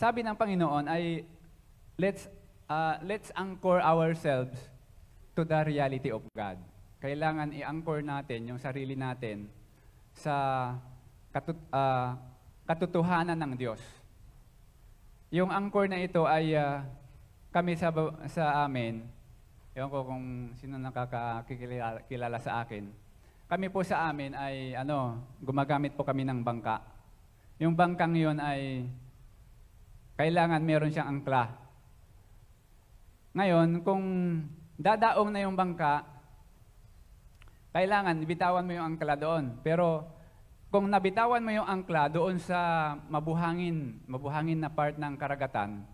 sabi ng Panginoon ay let's uh, let's anchor ourselves to the reality of God. Kailangan i-anchor natin yung sarili natin sa katut- uh, katotohanan ng Diyos. Yung anchor na ito ay uh, kami sa sa amin. Ewan ko kung sino nakakakilala sa akin. Kami po sa amin ay ano, gumagamit po kami ng bangka. Yung bangkang 'yon ay kailangan meron siyang angkla. Ngayon, kung dadaong na yung bangka, kailangan bitawan mo yung angkla doon. Pero kung nabitawan mo yung angkla doon sa mabuhangin, mabuhangin na part ng karagatan,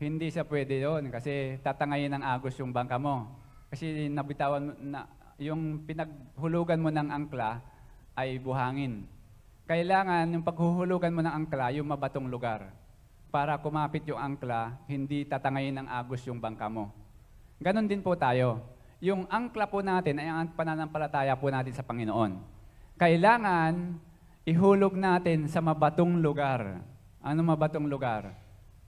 hindi siya pwede yon kasi tatangayin ng agos yung bangka mo. Kasi nabitawan na yung pinaghulugan mo ng angkla ay buhangin. Kailangan yung paghuhulugan mo ng angkla yung mabatong lugar para kumapit yung angkla, hindi tatangayin ng agos yung bangka mo. Ganon din po tayo. Yung angkla po natin ay ang pananampalataya po natin sa Panginoon. Kailangan ihulog natin sa mabatong lugar. Ano mabatong lugar?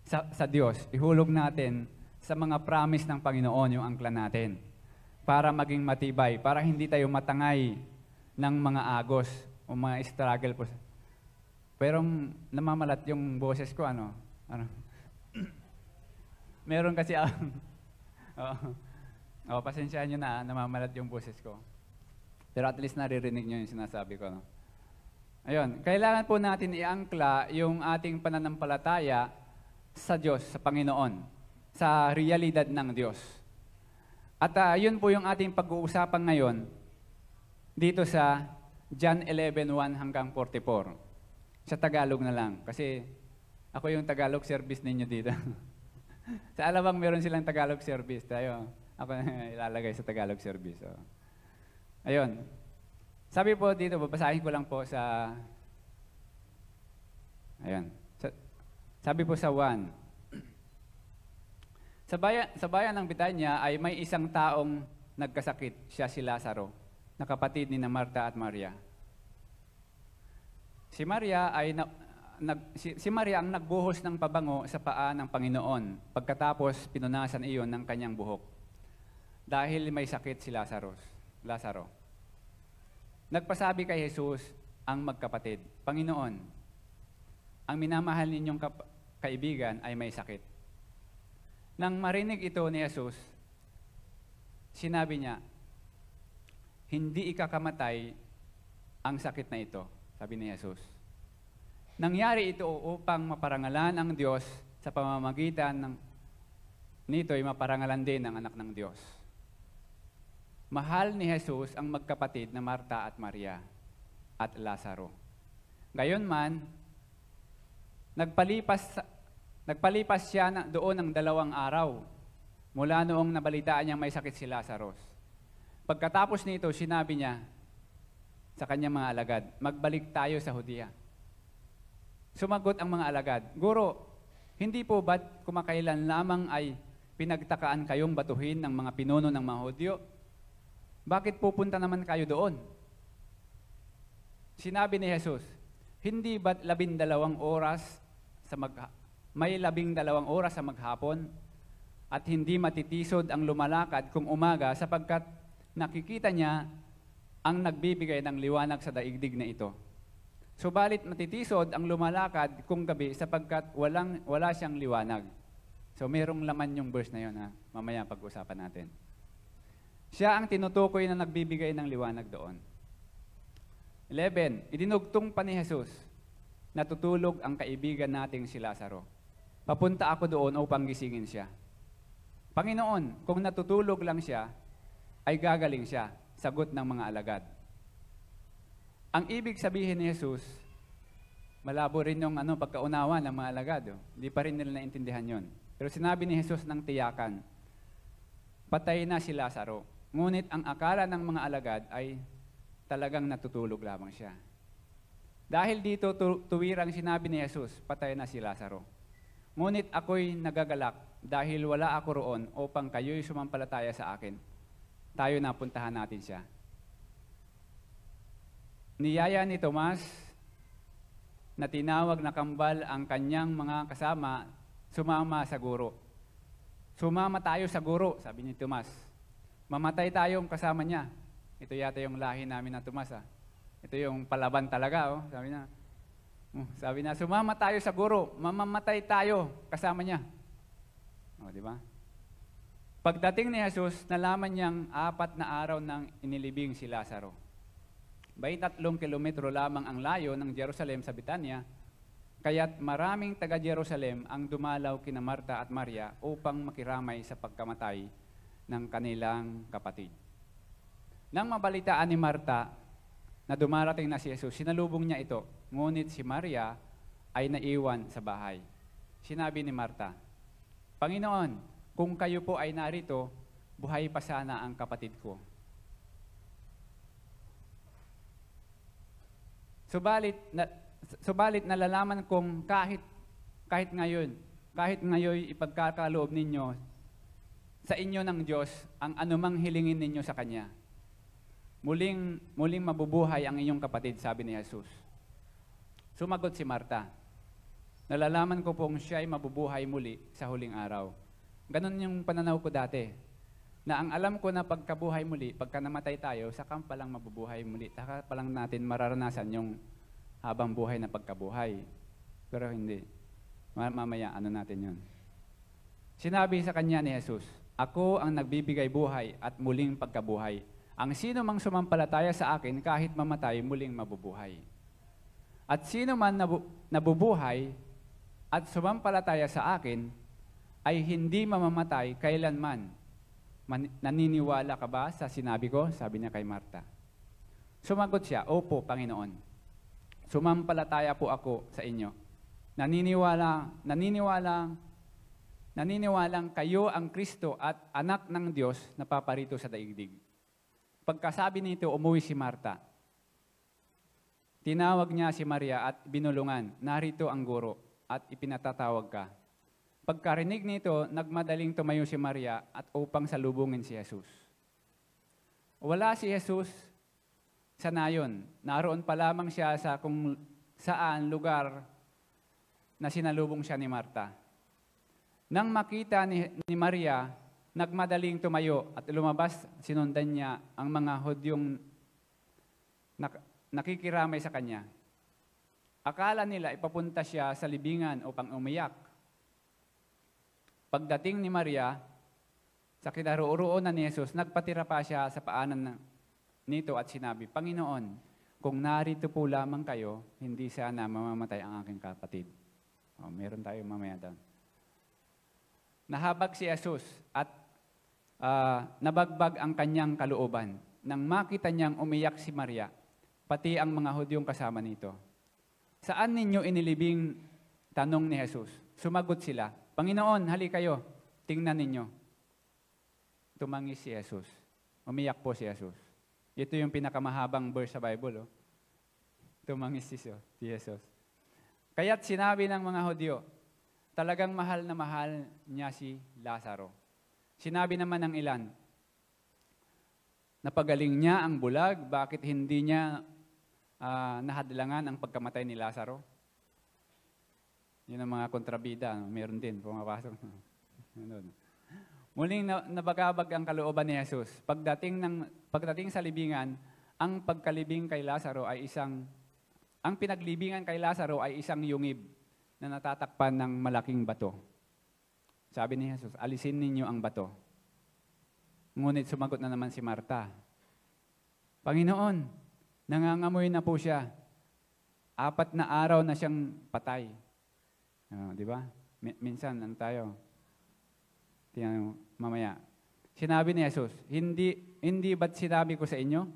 Sa, sa Diyos. Ihulog natin sa mga promise ng Panginoon yung angkla natin para maging matibay, para hindi tayo matangay ng mga agos o mga struggle po. Pero namamalat yung boses ko, ano, ano, meron kasi ako. oh, oh, pasensyahan nyo na, namamalat yung boses ko. Pero at least naririnig nyo yung sinasabi ko. No? Ayun, kailangan po natin iangkla yung ating pananampalataya sa Diyos, sa Panginoon, sa realidad ng Diyos. At uh, yun po yung ating pag-uusapan ngayon dito sa John 11.1 hanggang 44. Sa Tagalog na lang. Kasi ako yung Tagalog service ninyo dito. sa Alabang meron silang Tagalog service. Tayo, ako ilalagay sa Tagalog service. So, oh. ayun. Sabi po dito, babasahin ko lang po sa... Ayun. Sa, sabi po sa 1. Sa bayan, sa bayan ng Bitanya ay may isang taong nagkasakit, siya si Lazaro, na kapatid ni na Marta at Maria. Si Maria ay na, nag, si, si Maria ang nagbuhos ng pabango sa paa ng Panginoon pagkatapos pinunasan iyon ng kanyang buhok dahil may sakit si Lazarus, Lazaro. Nagpasabi kay Jesus ang magkapatid, Panginoon, ang minamahal ninyong kap- kaibigan ay may sakit. Nang marinig ito ni Jesus, sinabi niya, hindi ikakamatay ang sakit na ito, sabi ni Jesus. Nangyari ito upang maparangalan ang Diyos sa pamamagitan ng nito ay maparangalan din ang anak ng Diyos. Mahal ni Jesus ang magkapatid na Marta at Maria at Lazaro. Gayon man, nagpalipas, nagpalipas siya na, doon ng dalawang araw mula noong nabalitaan niya may sakit si Lazaro. Pagkatapos nito, sinabi niya sa kanyang mga alagad, magbalik tayo sa Hudiya Sumagot ang mga alagad, Guro, hindi po ba't kumakailan lamang ay pinagtakaan kayong batuhin ng mga pinuno ng mga Hudyo? Bakit pupunta naman kayo doon? Sinabi ni Jesus, hindi ba't labindalawang oras sa mag may labing dalawang oras sa maghapon at hindi matitisod ang lumalakad kung umaga sapagkat nakikita niya ang nagbibigay ng liwanag sa daigdig na ito. Subalit matitisod ang lumalakad kung gabi sapagkat walang, wala siyang liwanag. So merong laman yung verse na yun ha. Mamaya pag-usapan natin. Siya ang tinutukoy na nagbibigay ng liwanag doon. 11. Idinugtong pa ni Jesus, natutulog ang kaibigan nating si Lazaro. Papunta ako doon upang gisingin siya. Panginoon, kung natutulog lang siya, ay gagaling siya, sagot ng mga alagad. Ang ibig sabihin ni Jesus, malabo rin yung ano, pagkaunawa ng mga alagad. Oh. Hindi pa rin nila naintindihan yon. Pero sinabi ni Jesus ng tiyakan, patay na si Lazaro. Ngunit ang akala ng mga alagad ay talagang natutulog lamang siya. Dahil dito tu- tuwirang sinabi ni Jesus, patay na si Lazaro. Ngunit ako'y nagagalak dahil wala ako roon upang kayo'y sumampalataya sa akin. Tayo na napuntahan natin siya niyaya ni Tomas na tinawag na kambal ang kanyang mga kasama, sumama sa guro. Sumama tayo sa guro, sabi ni Tomas. Mamatay tayong kasama niya. Ito yata yung lahi namin na Tomas. Ah. Ito yung palaban talaga, oh. sabi na. Oh, sabi na, sumama tayo sa guro, mamamatay tayo kasama niya. Oh, di ba? Pagdating ni Jesus, nalaman niyang apat na araw nang inilibing si Lazaro. 23 kilometro lamang ang layo ng Jerusalem sa Bitanya, kaya't maraming taga-Jerusalem ang dumalaw kina Marta at Maria upang makiramay sa pagkamatay ng kanilang kapatid. Nang mabalitaan ni Marta na dumarating na si Jesus, sinalubong niya ito, ngunit si Maria ay naiwan sa bahay. Sinabi ni Marta, Panginoon, kung kayo po ay narito, buhay pa sana ang kapatid ko. Subalit, na, subalit nalalaman kong kahit, kahit ngayon, kahit ngayon ipagkakaloob ninyo sa inyo ng Diyos ang anumang hilingin ninyo sa Kanya. Muling, muling mabubuhay ang inyong kapatid, sabi ni Jesus. Sumagot si Marta, Nalalaman ko pong siya ay mabubuhay muli sa huling araw. Ganon yung pananaw ko dati na ang alam ko na pagkabuhay muli, pagka namatay tayo, saka pa lang mabubuhay muli. Saka pa lang natin mararanasan yung habang buhay na pagkabuhay. Pero hindi. Mamaya, ano natin yun. Sinabi sa kanya ni Jesus, Ako ang nagbibigay buhay at muling pagkabuhay. Ang sino mang sumampalataya sa akin, kahit mamatay, muling mabubuhay. At sino man nabu- nabubuhay at sumampalataya sa akin, ay hindi mamamatay kailanman Man, naniniwala ka ba sa sinabi ko? Sabi niya kay Marta. Sumagot siya, Opo, Panginoon. Sumampalataya po ako sa inyo. Naniniwala, naniniwala, naniniwalang kayo ang Kristo at anak ng Diyos na paparito sa daigdig. Pagkasabi nito, umuwi si Marta. Tinawag niya si Maria at binulungan, narito ang guro at ipinatatawag ka. Pagkarinig nito, nagmadaling tumayo si Maria at upang salubungin si Jesus. Wala si Jesus sa nayon. Naroon pa lamang siya sa kung saan lugar na sinalubong siya ni Marta. Nang makita ni, ni Maria, nagmadaling tumayo at lumabas sinundan niya ang mga Hudyong nak- nakikiramay sa kanya. Akala nila ipapunta siya sa libingan upang umiyak Pagdating ni Maria, sa kinaroroonan ni Jesus, nagpatira pa siya sa paanan nito at sinabi, Panginoon, kung narito po lamang kayo, hindi sana mamamatay ang aking kapatid. O, oh, meron tayo mamaya doon. Nahabag si Jesus at uh, nabagbag ang kanyang kalooban. Nang makita niyang umiyak si Maria, pati ang mga Hudyong kasama nito. Saan ninyo inilibing tanong ni Jesus? Sumagot sila, Panginoon, hali kayo. Tingnan ninyo. Tumangis si Jesus. Umiyak po si Jesus. Ito yung pinakamahabang verse sa Bible. Oh. Tumangi si Jesus. Kaya't sinabi ng mga Hudyo, talagang mahal na mahal niya si Lazaro. Sinabi naman ng ilan, napagaling niya ang bulag, bakit hindi niya uh, nahadlangan ang pagkamatay ni Lazaro? Yun ang mga kontrabida, no? mayroon din, pumapasok. Muling nabagabag ang kalooban ni Jesus. Pagdating, ng, pagdating sa libingan, ang pagkalibing kay Lazaro ay isang, ang pinaglibingan kay Lazaro ay isang yungib na natatakpan ng malaking bato. Sabi ni Jesus, alisin ninyo ang bato. Ngunit sumagot na naman si Marta, Panginoon, nangangamoy na po siya. Apat na araw na siyang patay. Uh, di ba? Mi- minsan, ano tayo? Tingnan mo, mamaya. Sinabi ni Jesus, hindi, hindi ba't sinabi ko sa inyo?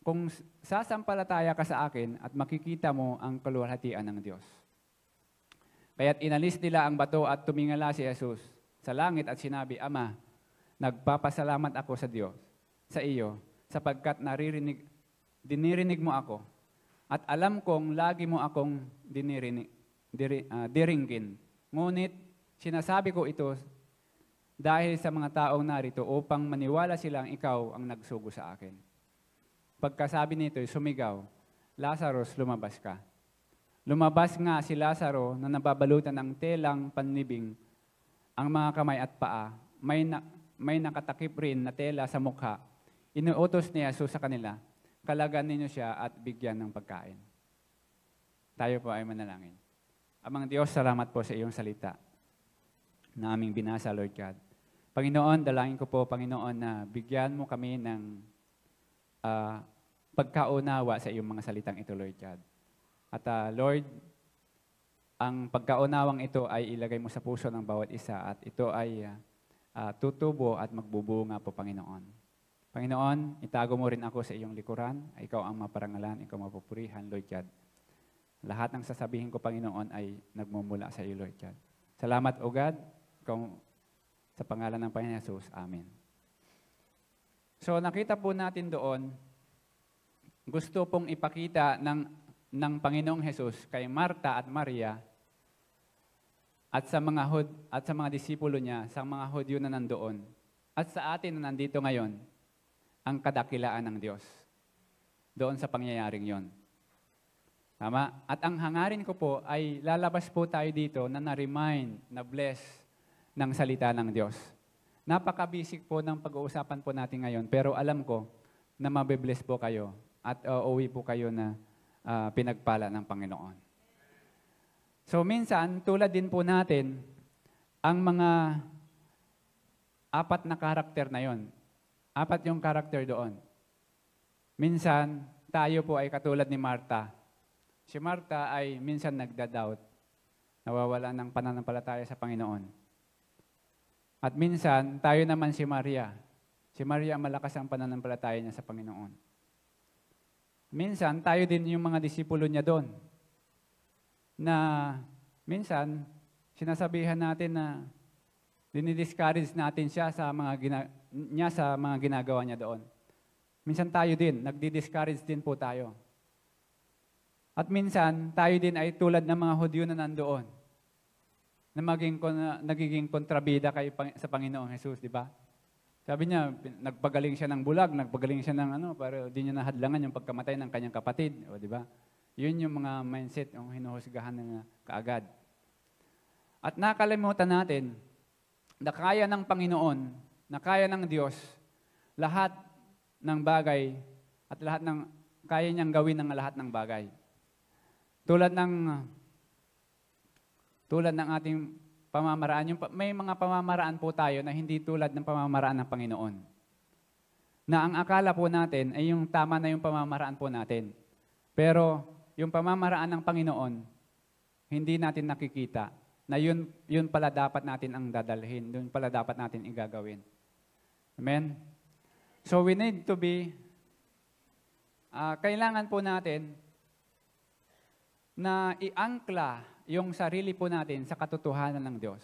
Kung sasampalataya ka sa akin at makikita mo ang kaluwalhatian ng Diyos. Kaya't inalis nila ang bato at tumingala si Jesus sa langit at sinabi, Ama, nagpapasalamat ako sa Diyos, sa iyo, sapagkat naririnig, dinirinig mo ako at alam kong lagi mo akong dinirinig, diri, ah, diringgin. Ngunit sinasabi ko ito dahil sa mga taong narito upang maniwala silang ikaw ang nagsugo sa akin. Pagkasabi nito, sumigaw, Lazarus, lumabas ka. Lumabas nga si Lazaro na nababalutan ng telang panlibing ang mga kamay at paa. May, na, may nakatakip rin na tela sa mukha. Inuutos ni Jesus sa kanila, kalagan ninyo siya at bigyan ng pagkain. Tayo po ay manalangin. Amang Diyos, salamat po sa iyong salita na aming binasa, Lord God. Panginoon, dalangin ko po, Panginoon, na bigyan mo kami ng uh, pagkaunawa sa iyong mga salitang ito, Lord God. At uh, Lord, ang pagkaunawang ito ay ilagay mo sa puso ng bawat isa at ito ay uh, uh, tutubo at magbubunga po, Panginoon. Panginoon, itago mo rin ako sa iyong likuran. Ikaw ang maparangalan, ikaw mapupurihan, Lord God. Lahat ng sasabihin ko, Panginoon, ay nagmumula sa iyo, Lord God. Salamat, O God, kung sa pangalan ng Panginoon Jesus. Amen. So nakita po natin doon, gusto pong ipakita ng, ng Panginoong Jesus kay Marta at Maria at sa mga hud, at sa mga disipulo niya, sa mga Hudyo na nandoon, at sa atin na nandito ngayon, ang kadakilaan ng Diyos doon sa pangyayaring yon. Tama? At ang hangarin ko po ay lalabas po tayo dito na na-remind, na-bless ng salita ng Diyos. Napakabisik po ng pag-uusapan po natin ngayon, pero alam ko na mabibless po kayo at uh, uuwi po kayo na uh, pinagpala ng Panginoon. So minsan, tulad din po natin, ang mga apat na karakter na yon. Apat yung karakter doon. Minsan, tayo po ay katulad ni Martha, Si Marta ay minsan nagda-doubt, nawawala ng pananampalataya sa Panginoon. At minsan, tayo naman si Maria. Si Maria malakas ang pananampalataya niya sa Panginoon. Minsan, tayo din yung mga disipulo niya doon. Na minsan, sinasabihan natin na dinidiscourage natin siya sa mga gina- niya sa mga ginagawa niya doon. Minsan tayo din, nagdi-discourage din po tayo. At minsan, tayo din ay tulad ng mga Hudyo na nandoon na maging, na, nagiging kontrabida kay, sa Panginoong Hesus, di ba? Sabi niya, nagpagaling siya ng bulag, nagpagaling siya ng ano, pero di niya nahadlangan yung pagkamatay ng kanyang kapatid. O, di ba? Yun yung mga mindset, yung hinuhusgahan ng ah, kaagad. At nakalimutan natin na kaya ng Panginoon, na kaya ng Diyos, lahat ng bagay at lahat ng kaya niyang gawin ng lahat ng bagay. Tulad ng tulad ng ating pamamaraan, yung, may mga pamamaraan po tayo na hindi tulad ng pamamaraan ng Panginoon. Na ang akala po natin ay yung tama na yung pamamaraan po natin. Pero yung pamamaraan ng Panginoon, hindi natin nakikita na yun, yun pala dapat natin ang dadalhin, yun pala dapat natin igagawin. Amen? So we need to be, uh, kailangan po natin na iangkla yung sarili po natin sa katotohanan ng Diyos.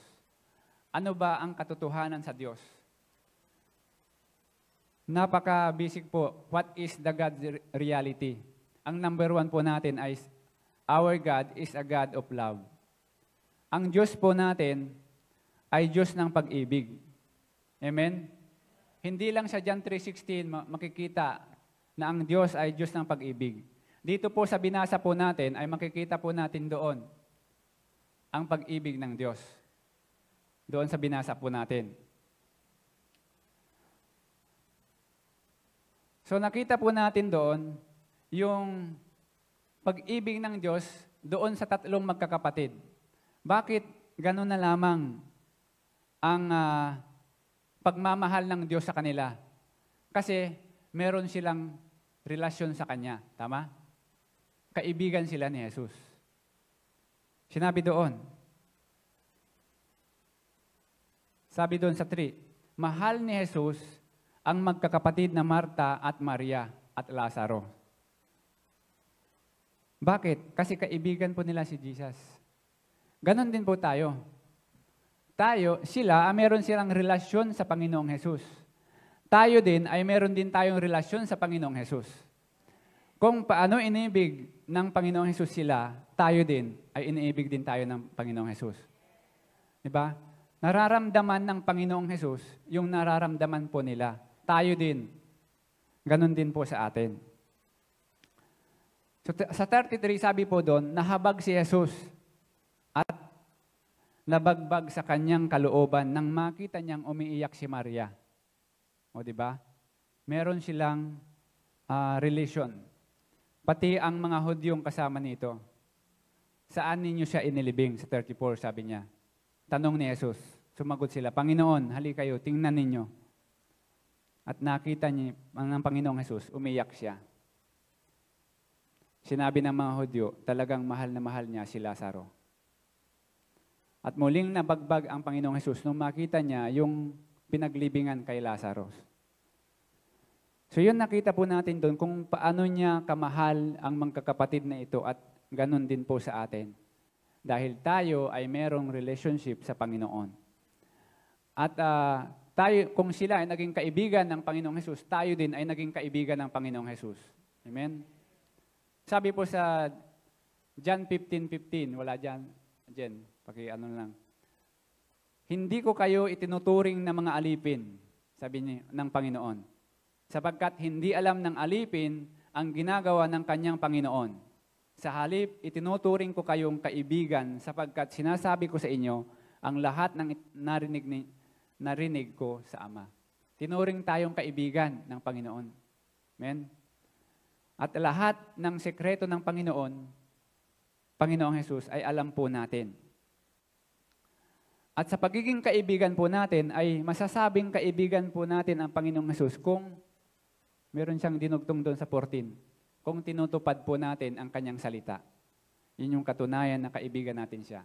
Ano ba ang katotohanan sa Diyos? Napaka-basic po. What is the God's reality? Ang number one po natin ay our God is a God of love. Ang Diyos po natin ay Diyos ng pag-ibig. Amen? Hindi lang sa John 3.16 makikita na ang Diyos ay Diyos ng pag-ibig. Dito po sa binasa po natin ay makikita po natin doon ang pag-ibig ng Diyos. Doon sa binasa po natin. So nakita po natin doon yung pag-ibig ng Diyos doon sa tatlong magkakapatid. Bakit ganun na lamang ang uh, pagmamahal ng Diyos sa kanila? Kasi meron silang relasyon sa Kanya. Tama? kaibigan sila ni Jesus. Sinabi doon, sabi doon sa 3, mahal ni Jesus ang magkakapatid na Marta at Maria at Lazaro. Bakit? Kasi kaibigan po nila si Jesus. Ganon din po tayo. Tayo, sila, ah, meron silang relasyon sa Panginoong Jesus. Tayo din ay meron din tayong relasyon sa Panginoong Jesus. Kung paano inibig ng Panginoong Hesus sila, tayo din ay iniibig din tayo ng Panginoong Hesus. 'Di ba? Nararamdaman ng Panginoong Hesus yung nararamdaman po nila. Tayo din. Ganon din po sa atin. So, sa 33, sabi po doon, nahabag si Jesus at nabagbag sa kanyang kalooban nang makita niyang umiiyak si Maria. O, di ba? Meron silang uh, relation Pati ang mga Hudyong kasama nito. Saan ninyo siya inilibing? Sa 34, sabi niya. Tanong ni Jesus. Sumagot sila, Panginoon, hali kayo, tingnan ninyo. At nakita niya ng Panginoong Jesus, umiyak siya. Sinabi ng mga Hudyo, talagang mahal na mahal niya si Lazaro. At muling nabagbag ang Panginoong Jesus nung makita niya yung pinaglibingan kay Lazarus. So yun nakita po natin doon kung paano niya kamahal ang mga kapatid na ito at ganun din po sa atin. Dahil tayo ay merong relationship sa Panginoon. At uh, tayo, kung sila ay naging kaibigan ng Panginoong Hesus, tayo din ay naging kaibigan ng Panginoong Hesus. Amen? Sabi po sa John 15.15, 15, wala dyan, Jen, paki ano lang. Hindi ko kayo itinuturing na mga alipin, sabi ni, ng Panginoon sapagkat hindi alam ng alipin ang ginagawa ng kanyang Panginoon. Sa halip, itinuturing ko kayong kaibigan sapagkat sinasabi ko sa inyo ang lahat ng narinig, ni, narinig ko sa Ama. Tinuring tayong kaibigan ng Panginoon. Amen? At lahat ng sekreto ng Panginoon, Panginoong Jesus, ay alam po natin. At sa pagiging kaibigan po natin ay masasabing kaibigan po natin ang Panginoong Jesus kung meron siyang dinugtong doon sa 14. Kung tinutupad po natin ang kanyang salita. Yun yung katunayan na kaibigan natin siya.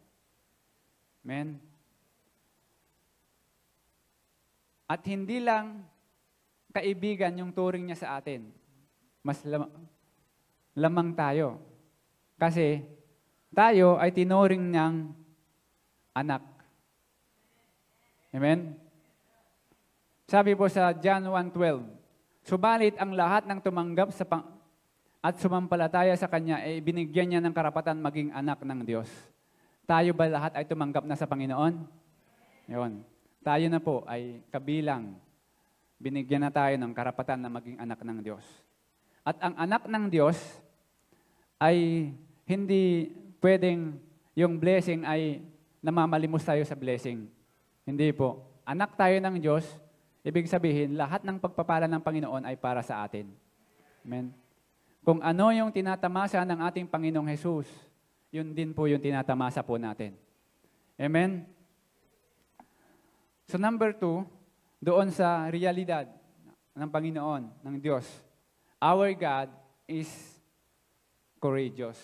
Amen? At hindi lang kaibigan yung turing niya sa atin. Mas lam- lamang tayo. Kasi tayo ay tinuring ng anak. Amen? Sabi po sa John 1.12, Subalit ang lahat ng tumanggap sa pang- at sumampalataya sa Kanya ay eh, binigyan niya ng karapatan maging anak ng Diyos. Tayo ba lahat ay tumanggap na sa Panginoon? Yun. Tayo na po ay kabilang. Binigyan na tayo ng karapatan na maging anak ng Diyos. At ang anak ng Diyos ay hindi pwedeng yung blessing ay namamalimos tayo sa blessing. Hindi po. Anak tayo ng Diyos, Ibig sabihin, lahat ng pagpapala ng Panginoon ay para sa atin. Amen. Kung ano yung tinatamasa ng ating Panginoong Hesus, yun din po yung tinatamasa po natin. Amen? So number two, doon sa realidad ng Panginoon, ng Diyos, our God is courageous.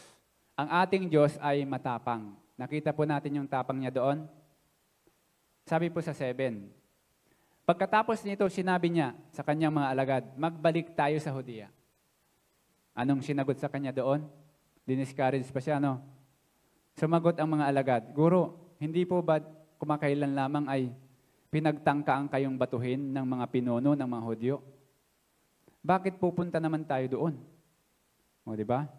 Ang ating Diyos ay matapang. Nakita po natin yung tapang niya doon. Sabi po sa 7, Pagkatapos nito, sinabi niya sa kanyang mga alagad, magbalik tayo sa Hudiya. Anong sinagot sa kanya doon? Diniscourage pa siya, no? Sumagot ang mga alagad, Guru, hindi po ba kumakailan lamang ay pinagtangkaan kayong batuhin ng mga pinuno ng mga Hudyo? Bakit pupunta naman tayo doon? O, di ba?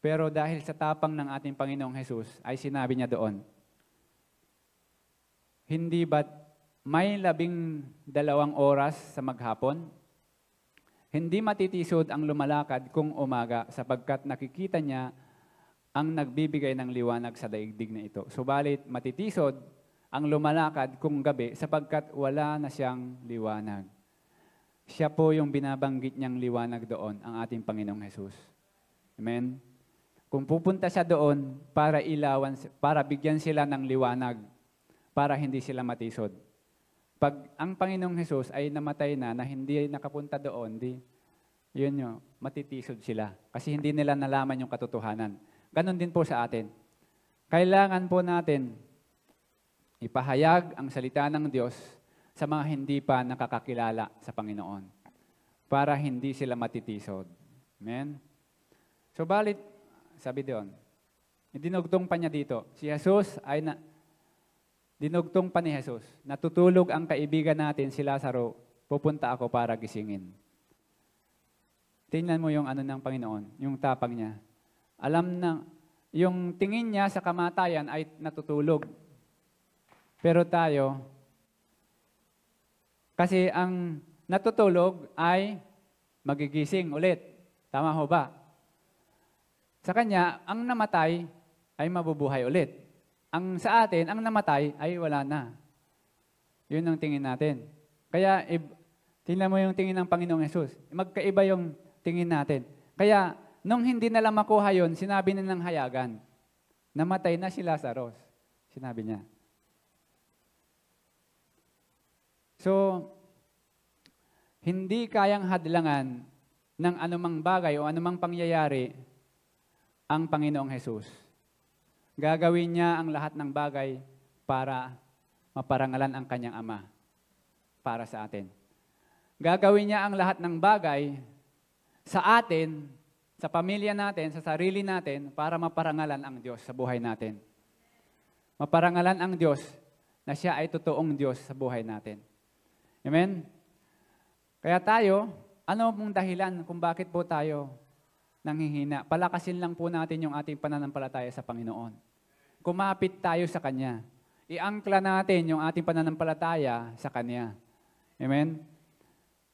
Pero dahil sa tapang ng ating Panginoong Hesus, ay sinabi niya doon, hindi ba may labing dalawang oras sa maghapon. Hindi matitisod ang lumalakad kung umaga sapagkat nakikita niya ang nagbibigay ng liwanag sa daigdig na ito. Subalit matitisod ang lumalakad kung gabi sapagkat wala na siyang liwanag. Siya po yung binabanggit niyang liwanag doon, ang ating Panginoong Hesus. Amen? Kung pupunta siya doon para ilawan, para bigyan sila ng liwanag, para hindi sila matisod. Pag ang Panginoong Hesus ay namatay na, na hindi nakapunta doon, di, yun yun, matitisod sila. Kasi hindi nila nalaman yung katotohanan. Ganon din po sa atin. Kailangan po natin ipahayag ang salita ng Diyos sa mga hindi pa nakakakilala sa Panginoon para hindi sila matitisod. Amen? So, balit, sabi doon, dinugtong pa niya dito, si Jesus ay na, Dinugtong pa ni Jesus, natutulog ang kaibigan natin si Lazaro, pupunta ako para gisingin. Tingnan mo yung ano ng Panginoon, yung tapang niya. Alam na, yung tingin niya sa kamatayan ay natutulog. Pero tayo, kasi ang natutulog ay magigising ulit. Tama ho ba? Sa kanya, ang namatay ay mabubuhay ulit. Ang sa atin, ang namatay ay wala na. Yun ang tingin natin. Kaya, tingnan mo yung tingin ng Panginoong Yesus. Magkaiba yung tingin natin. Kaya, nung hindi na lang makuha yun, sinabi na ng hayagan, namatay na si Lazarus. Sinabi niya. So, hindi kayang hadlangan ng anumang bagay o anumang pangyayari ang Panginoong Hesus. Gagawin niya ang lahat ng bagay para maparangalan ang kanyang ama para sa atin. Gagawin niya ang lahat ng bagay sa atin, sa pamilya natin, sa sarili natin, para maparangalan ang Diyos sa buhay natin. Maparangalan ang Diyos na siya ay totoong Diyos sa buhay natin. Amen? Kaya tayo, ano pong dahilan kung bakit po tayo nanghihina. Palakasin lang po natin yung ating pananampalataya sa Panginoon. Kumapit tayo sa Kanya. Iangkla natin yung ating pananampalataya sa Kanya. Amen?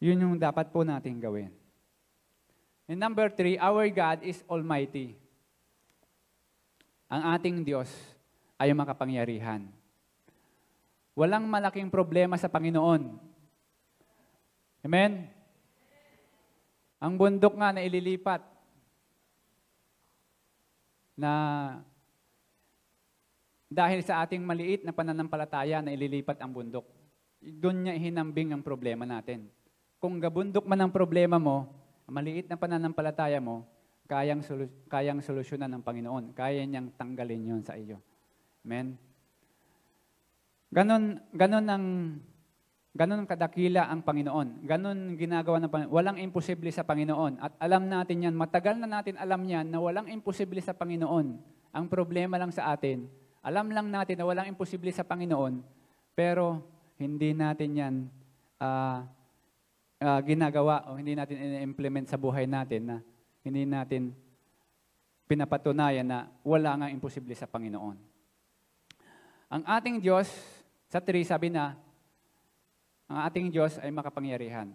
Yun yung dapat po natin gawin. And number three, our God is almighty. Ang ating Diyos ay makapangyarihan. Walang malaking problema sa Panginoon. Amen? Ang bundok nga na ililipat, na dahil sa ating maliit na pananampalataya na ililipat ang bundok. Doon niya hinambing ang problema natin. Kung gabundok man ang problema mo, maliit na pananampalataya mo, kayang, solu- kayang solusyonan ng Panginoon. Kaya niyang tanggalin yon sa iyo. Amen? Ganon, ganon ang Ganon kadakila ang Panginoon. Ganon ginagawa ng Panginoon. Walang imposible sa Panginoon. At alam natin yan, matagal na natin alam yan na walang imposible sa Panginoon. Ang problema lang sa atin, alam lang natin na walang imposible sa Panginoon, pero hindi natin yan uh, uh, ginagawa o hindi natin in-implement sa buhay natin na hindi natin pinapatunayan na wala nga imposible sa Panginoon. Ang ating Diyos, sa 3, sabi na, ang ating Diyos ay makapangyarihan.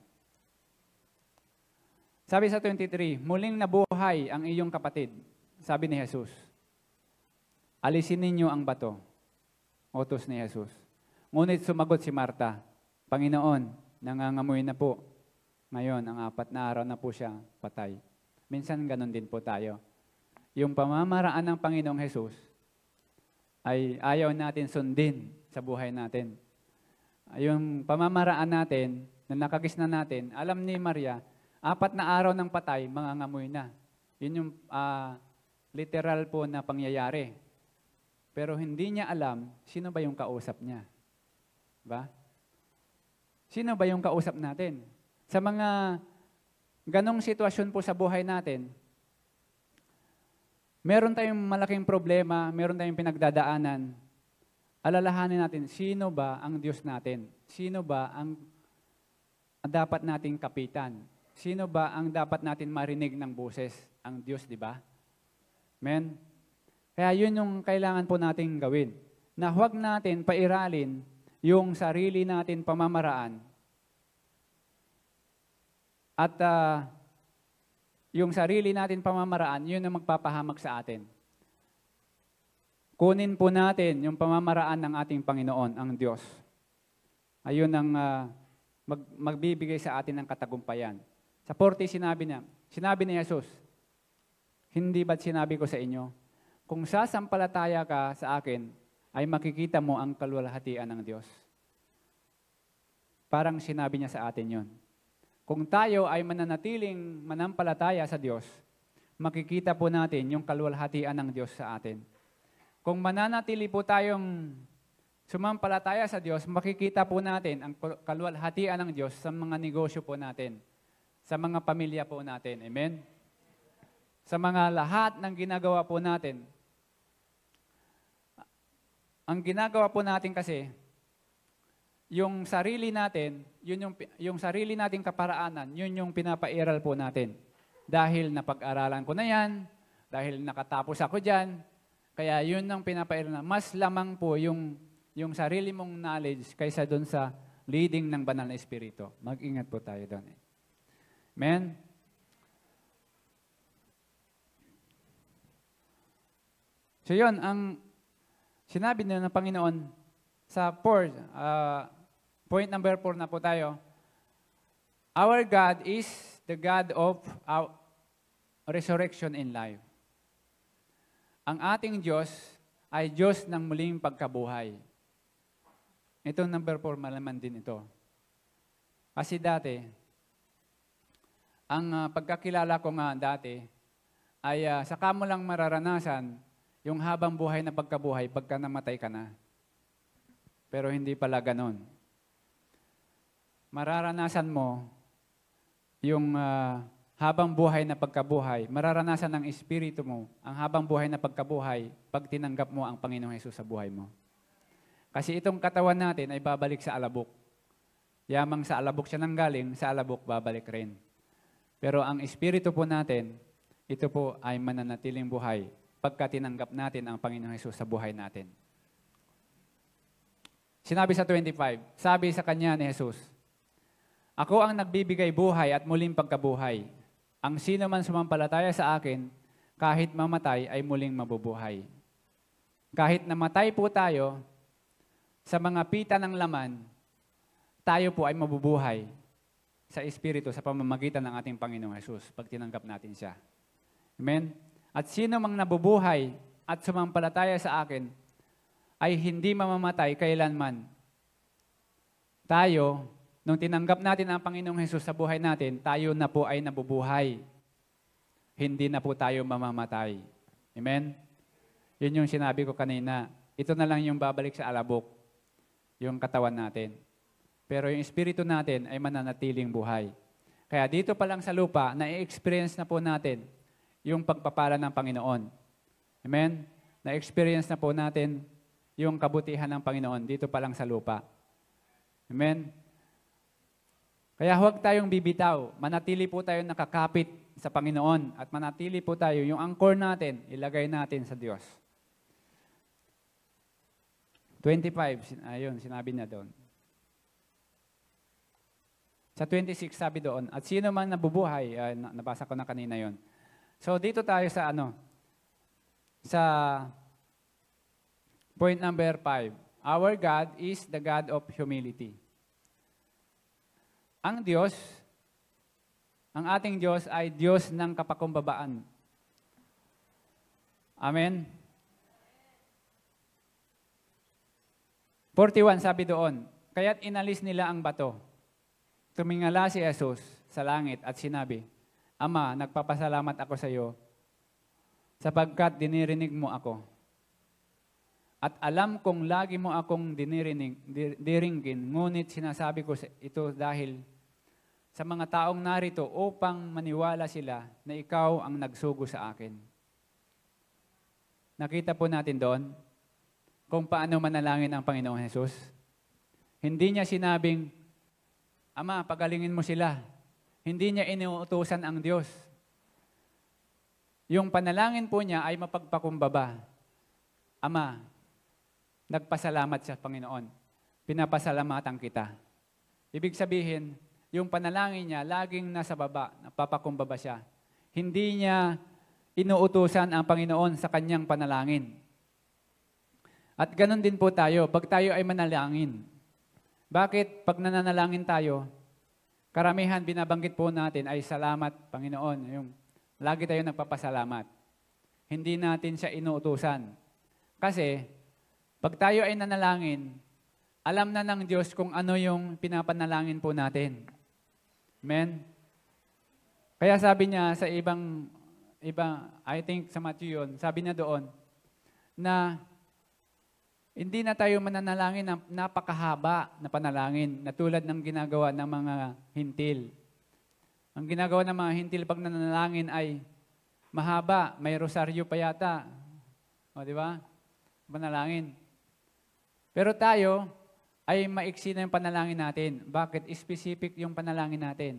Sabi sa 23, muling nabuhay ang iyong kapatid, sabi ni Jesus. Alisin ninyo ang bato, otos ni Jesus. Ngunit sumagot si Marta, Panginoon, nangangamoy na po. Ngayon, ang apat na araw na po siya patay. Minsan ganun din po tayo. Yung pamamaraan ng Panginoong Jesus ay ayaw natin sundin sa buhay natin yung pamamaraan natin, na nakagisna natin, alam ni Maria, apat na araw ng patay, mangangamoy na. Yun yung uh, literal po na pangyayari. Pero hindi niya alam, sino ba yung kausap niya? Ba? Sino ba yung kausap natin? Sa mga ganong sitwasyon po sa buhay natin, meron tayong malaking problema, meron tayong pinagdadaanan, alalahanin natin, sino ba ang Diyos natin? Sino ba ang dapat nating kapitan? Sino ba ang dapat natin marinig ng boses? Ang Diyos, di ba? Amen? Kaya yun yung kailangan po nating gawin. Na huwag natin pairalin yung sarili natin pamamaraan at uh, yung sarili natin pamamaraan, yun ang magpapahamak sa atin. Kunin po natin yung pamamaraan ng ating Panginoon, ang Diyos. Ayun ang uh, mag, magbibigay sa atin ng katagumpayan. Sa 40, sinabi niya, sinabi ni Jesus, Hindi ba't sinabi ko sa inyo, kung sasampalataya ka sa akin, ay makikita mo ang kalwalhatian ng Diyos. Parang sinabi niya sa atin yun. Kung tayo ay mananatiling manampalataya sa Diyos, makikita po natin yung kalwalhatian ng Diyos sa atin. Kung mananatili po tayong sumampalataya sa Diyos, makikita po natin ang kaluwalhatian ng Diyos sa mga negosyo po natin, sa mga pamilya po natin. Amen? Sa mga lahat ng ginagawa po natin. Ang ginagawa po natin kasi, yung sarili natin, yun yung, yung sarili nating kaparaanan, yun yung pinapairal po natin. Dahil napag-aralan ko na yan, dahil nakatapos ako dyan, kaya yun ang pinapair na mas lamang po yung, yung sarili mong knowledge kaysa doon sa leading ng banal na espiritu. Mag-ingat po tayo doon. Eh. Amen? So yun, ang sinabi na ng Panginoon sa four, uh, point number four na po tayo, Our God is the God of our resurrection in life. Ang ating Diyos ay Diyos ng muling pagkabuhay. Ito number four malaman din ito. Kasi dati, ang uh, pagkakilala ko nga dati, ay uh, saka mo lang mararanasan yung habang buhay na pagkabuhay pagka namatay ka na. Pero hindi pala ganon. Mararanasan mo yung uh, habang buhay na pagkabuhay, mararanasan ng Espiritu mo ang habang buhay na pagkabuhay pag tinanggap mo ang Panginoong Hesus sa buhay mo. Kasi itong katawan natin ay babalik sa alabok. Yamang sa alabok siya nang galing, sa alabok babalik rin. Pero ang Espiritu po natin, ito po ay mananatiling buhay pagka tinanggap natin ang Panginoong Hesus sa buhay natin. Sinabi sa 25, sabi sa kanya ni Jesus, Ako ang nagbibigay buhay at muling pagkabuhay. Ang sino man sumampalataya sa akin, kahit mamatay ay muling mabubuhay. Kahit namatay po tayo, sa mga pita ng laman, tayo po ay mabubuhay sa Espiritu sa pamamagitan ng ating Panginoong Hesus pag tinanggap natin siya. Amen? At sino mang nabubuhay at sumampalataya sa akin ay hindi mamamatay kailanman. Tayo Nung tinanggap natin ang Panginoong Hesus sa buhay natin, tayo na po ay nabubuhay. Hindi na po tayo mamamatay. Amen? Yun yung sinabi ko kanina. Ito na lang yung babalik sa alabok, yung katawan natin. Pero yung espiritu natin ay mananatiling buhay. Kaya dito pa lang sa lupa, na-experience na po natin yung pagpapala ng Panginoon. Amen? Na-experience na po natin yung kabutihan ng Panginoon dito pa lang sa lupa. Amen? Kaya huwag tayong bibitaw. Manatili po tayong nakakapit sa Panginoon at manatili po tayo yung angkor natin, ilagay natin sa Diyos. 25, ayun, sinabi na doon. Sa 26, sabi doon, at sino man nabubuhay, uh, nabasa ko na kanina yon. So dito tayo sa ano, sa point number 5. Our God is the God of humility. Ang Diyos, ang ating Diyos ay Diyos ng kapakumbabaan. Amen? 41 sabi doon, Kaya't inalis nila ang bato. Tumingala si Jesus sa langit at sinabi, Ama, nagpapasalamat ako sa iyo sapagkat dinirinig mo ako. At alam kong lagi mo akong dinirinig, diringgin, ngunit sinasabi ko ito dahil sa mga taong narito upang maniwala sila na ikaw ang nagsugo sa akin. Nakita po natin doon kung paano manalangin ang Panginoong Hesus. Hindi niya sinabing, Ama, pagalingin mo sila. Hindi niya inuutosan ang Diyos. Yung panalangin po niya ay mapagpakumbaba. Ama, nagpasalamat sa Panginoon. Pinapasalamatan kita. Ibig sabihin, yung panalangin niya laging nasa baba, napapakumbaba siya. Hindi niya inuutusan ang Panginoon sa kanyang panalangin. At ganun din po tayo pag tayo ay manalangin. Bakit pag nananalangin tayo, karamihan binabanggit po natin ay salamat, Panginoon. Yung, lagi tayo nagpapasalamat. Hindi natin siya inuutusan. Kasi pag tayo ay nanalangin, alam na ng Diyos kung ano yung pinapanalangin po natin. Amen? Kaya sabi niya sa ibang, ibang I think sa Matthew yun, sabi niya doon, na hindi na tayo mananalangin ng napakahaba na panalangin na tulad ng ginagawa ng mga hintil. Ang ginagawa ng mga hintil pag nananalangin ay mahaba, may rosaryo pa yata. O, di ba? Manalangin. Pero tayo, ay maiksi na yung panalangin natin. Bakit? Specific yung panalangin natin.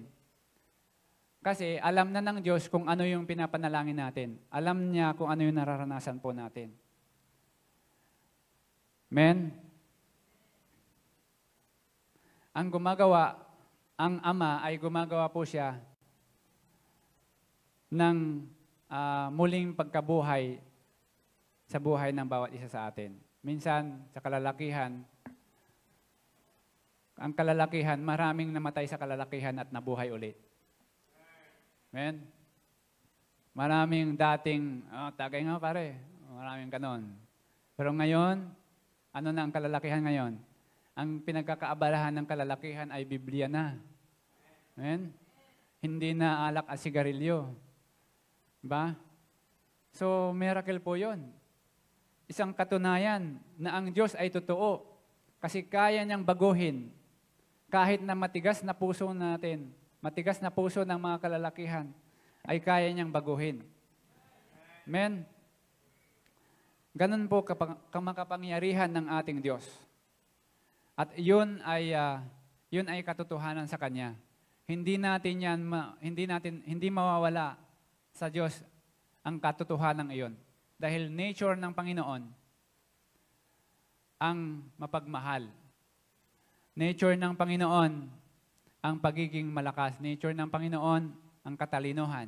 Kasi alam na ng Diyos kung ano yung pinapanalangin natin. Alam niya kung ano yung nararanasan po natin. Men, ang gumagawa, ang ama ay gumagawa po siya ng uh, muling pagkabuhay sa buhay ng bawat isa sa atin. Minsan, sa kalalakihan, ang kalalakihan, maraming namatay sa kalalakihan at nabuhay ulit. Amen? Maraming dating, oh, tagay nga pare, maraming ganon. Pero ngayon, ano na ang kalalakihan ngayon? Ang pinagkakaabalahan ng kalalakihan ay Biblia na. Amen? Hindi na alak at sigarilyo. Ba? Diba? So, miracle po yon. Isang katunayan na ang Diyos ay totoo kasi kaya niyang baguhin kahit na matigas na puso natin, matigas na puso ng mga kalalakihan, ay kaya niyang baguhin. Amen? Ganun po kapang, kamakapangyarihan ng ating Diyos. At yun ay, uh, yun ay katotohanan sa Kanya. Hindi natin yan, ma, hindi natin, hindi mawawala sa Diyos ang katotohanan iyon. Dahil nature ng Panginoon ang mapagmahal Nature ng Panginoon, ang pagiging malakas. Nature ng Panginoon, ang katalinuhan.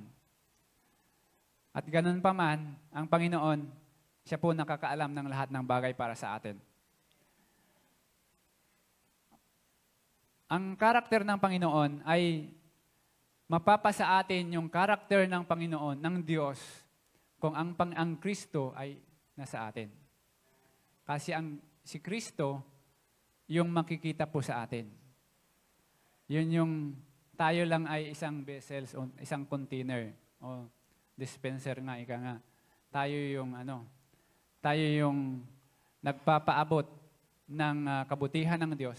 At ganun pa man, ang Panginoon, siya po nakakaalam ng lahat ng bagay para sa atin. Ang karakter ng Panginoon ay mapapa sa atin yung karakter ng Panginoon, ng Diyos, kung ang, pang, ang Kristo ay nasa atin. Kasi ang, si Kristo yung makikita po sa atin. Yun yung tayo lang ay isang vessels, o isang container, o dispenser nga, ika nga. Tayo yung ano, tayo yung nagpapaabot ng uh, kabutihan ng Diyos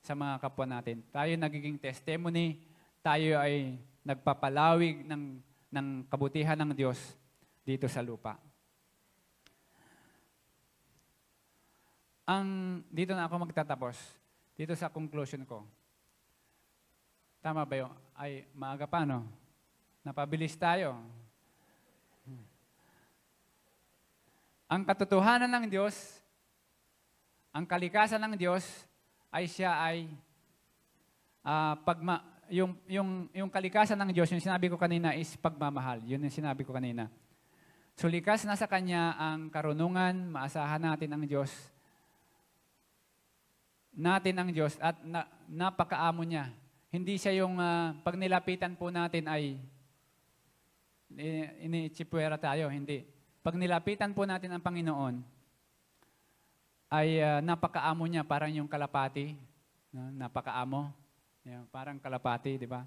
sa mga kapwa natin. Tayo nagiging testimony, tayo ay nagpapalawig ng, ng kabutihan ng Diyos dito sa lupa. ang dito na ako magtatapos. Dito sa conclusion ko. Tama ba yun? Ay, maaga pa, no? Napabilis tayo. Ang katotohanan ng Diyos, ang kalikasan ng Diyos, ay siya ay uh, pagma, yung, yung, yung kalikasan ng Diyos, yung sinabi ko kanina is pagmamahal. Yun yung sinabi ko kanina. So likas na sa Kanya ang karunungan, maasahan natin ang Diyos natin ang Diyos at na, napakaamo niya. Hindi siya yung uh, pag nilapitan po natin ay inichipwera tayo, hindi. Pag nilapitan po natin ang Panginoon, ay uh, napakaamo niya, parang yung kalapati, no? napakaamo, yeah, parang kalapati, di ba?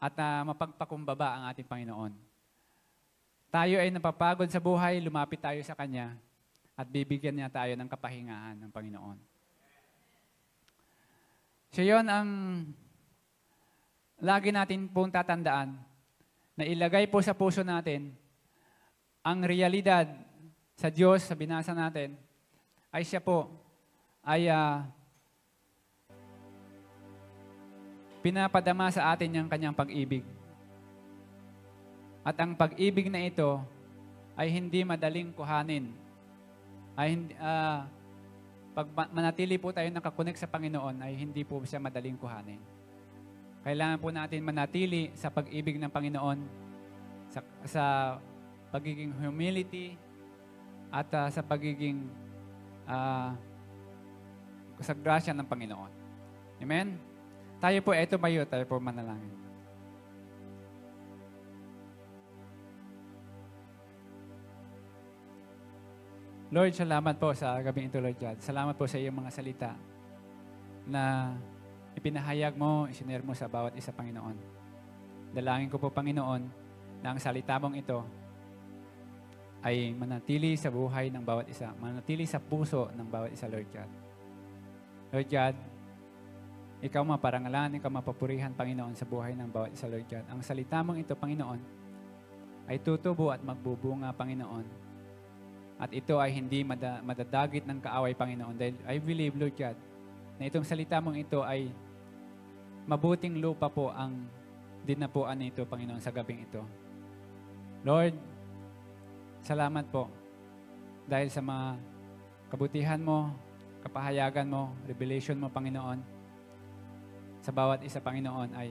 At uh, mapagpakumbaba ang ating Panginoon. Tayo ay napapagod sa buhay, lumapit tayo sa Kanya, at bibigyan niya tayo ng kapahingahan ng Panginoon. Siya yon ang lagi natin pong tatandaan na ilagay po sa puso natin ang realidad sa Diyos, sa binasa natin, ay siya po ay uh, pinapadama sa atin yung kanyang pag-ibig. At ang pag-ibig na ito ay hindi madaling kuhanin. Ay, uh, pag manatili po tayo nakakunik sa Panginoon, ay hindi po siya madaling kuhanin. Kailangan po natin manatili sa pag-ibig ng Panginoon, sa, sa pagiging humility, at uh, sa pagiging uh, sa grasya ng Panginoon. Amen? Tayo po, ito mayo, tayo po manalangin. Lord, salamat po sa gabing ito, Lord God. Salamat po sa iyong mga salita na ipinahayag mo, isinare mo sa bawat isa, Panginoon. Dalangin ko po, Panginoon, na ang salita mong ito ay manatili sa buhay ng bawat isa, manatili sa puso ng bawat isa, Lord God. Lord God, ikaw maparangalan, ikaw mapapurihan, Panginoon, sa buhay ng bawat isa, Lord God. Ang salita mong ito, Panginoon, ay tutubo at magbubunga, Panginoon, at ito ay hindi mada, madadagit ng kaaway, Panginoon. Dahil I believe, Lord God, na itong salita mong ito ay mabuting lupa po ang dinapuan nito, Panginoon, sa gabing ito. Lord, salamat po dahil sa mga kabutihan mo, kapahayagan mo, revelation mo, Panginoon, sa bawat isa, Panginoon, ay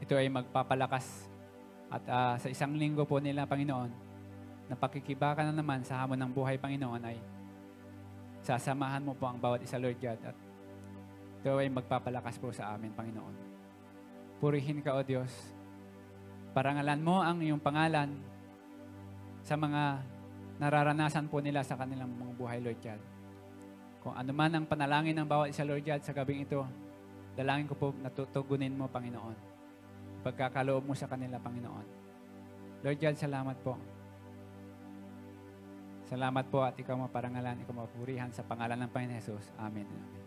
ito ay magpapalakas. At uh, sa isang linggo po nila, Panginoon, na pakikibaka na naman sa hamon ng buhay, Panginoon, ay sasamahan mo po ang bawat isa, Lord God, at ito ay magpapalakas po sa amin, Panginoon. Purihin ka, O Diyos. Parangalan mo ang iyong pangalan sa mga nararanasan po nila sa kanilang mga buhay, Lord God. Kung ano man ang panalangin ng bawat isa, Lord God, sa gabing ito, dalangin ko po natutugunin mo, Panginoon. Pagkakaloob mo sa kanila, Panginoon. Lord God, salamat po Salamat po at ikaw maparangalan, ikaw mapurihan sa pangalan ng Panginoon Jesus. Amen.